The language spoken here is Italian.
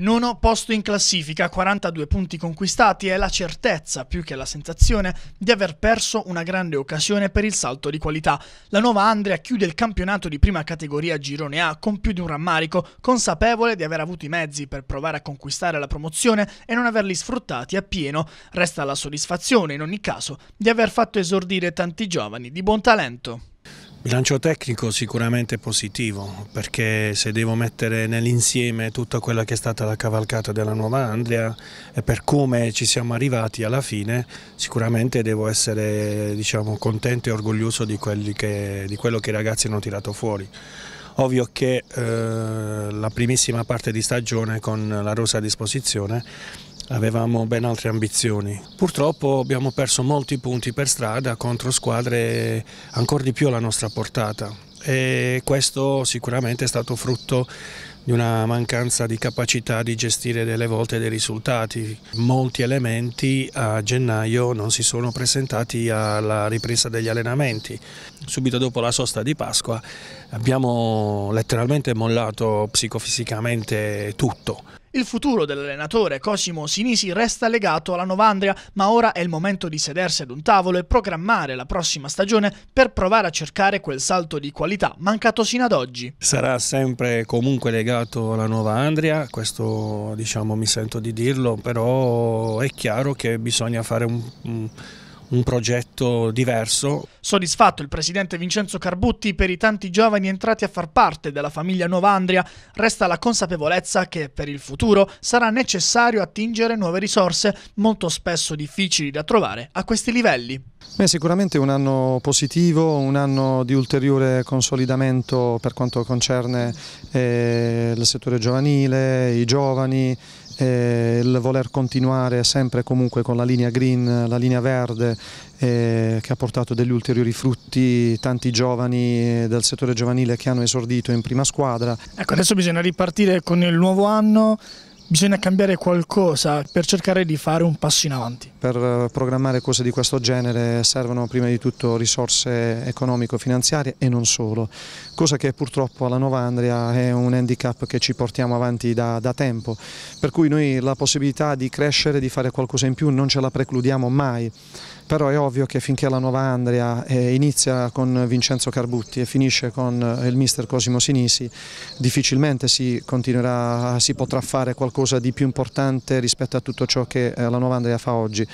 Nono posto in classifica, 42 punti conquistati è la certezza, più che la sensazione, di aver perso una grande occasione per il salto di qualità. La nuova Andrea chiude il campionato di prima categoria Girone A con più di un rammarico, consapevole di aver avuto i mezzi per provare a conquistare la promozione e non averli sfruttati appieno. Resta la soddisfazione, in ogni caso, di aver fatto esordire tanti giovani di buon talento. Bilancio tecnico sicuramente positivo perché se devo mettere nell'insieme tutta quella che è stata la cavalcata della nuova Andria e per come ci siamo arrivati alla fine sicuramente devo essere diciamo, contento e orgoglioso di, che, di quello che i ragazzi hanno tirato fuori. Ovvio che eh, la primissima parte di stagione con la rosa a disposizione avevamo ben altre ambizioni. Purtroppo abbiamo perso molti punti per strada contro squadre ancora di più alla nostra portata e questo sicuramente è stato frutto di una mancanza di capacità di gestire delle volte dei risultati. Molti elementi a gennaio non si sono presentati alla ripresa degli allenamenti. Subito dopo la sosta di Pasqua abbiamo letteralmente mollato psicofisicamente tutto. Il futuro dell'allenatore Cosimo Sinisi resta legato alla Novandria, ma ora è il momento di sedersi ad un tavolo e programmare la prossima stagione per provare a cercare quel salto di qualità mancato sino ad oggi. Sarà sempre comunque legato portato alla nuova Andria, questo diciamo mi sento di dirlo, però è chiaro che bisogna fare un, un un progetto diverso. Soddisfatto il presidente Vincenzo Carbutti per i tanti giovani entrati a far parte della famiglia Nuova Andria, resta la consapevolezza che per il futuro sarà necessario attingere nuove risorse, molto spesso difficili da trovare a questi livelli. Beh, sicuramente un anno positivo, un anno di ulteriore consolidamento per quanto concerne eh, il settore giovanile, i giovani, eh, il voler continuare sempre comunque con la linea green, la linea verde eh, che ha portato degli ulteriori frutti, tanti giovani eh, del settore giovanile che hanno esordito in prima squadra. Ecco, adesso bisogna ripartire con il nuovo anno, bisogna cambiare qualcosa per cercare di fare un passo in avanti. Per eh, programmare cose di questo genere servono prima di tutto risorse economico-finanziarie e non solo, cosa che purtroppo alla Nuova Andria è un handicap che ci portiamo avanti da, da tempo, per cui noi la possibilità di crescere, di fare qualcosa in più non ce la precludiamo mai però è ovvio che finché la Nuova Andria eh, inizia con Vincenzo Carbutti e finisce con eh, il mister Cosimo Sinisi, difficilmente si, si potrà fare qualcosa di più importante rispetto a tutto ciò che eh, la Nuova Andria fa oggi.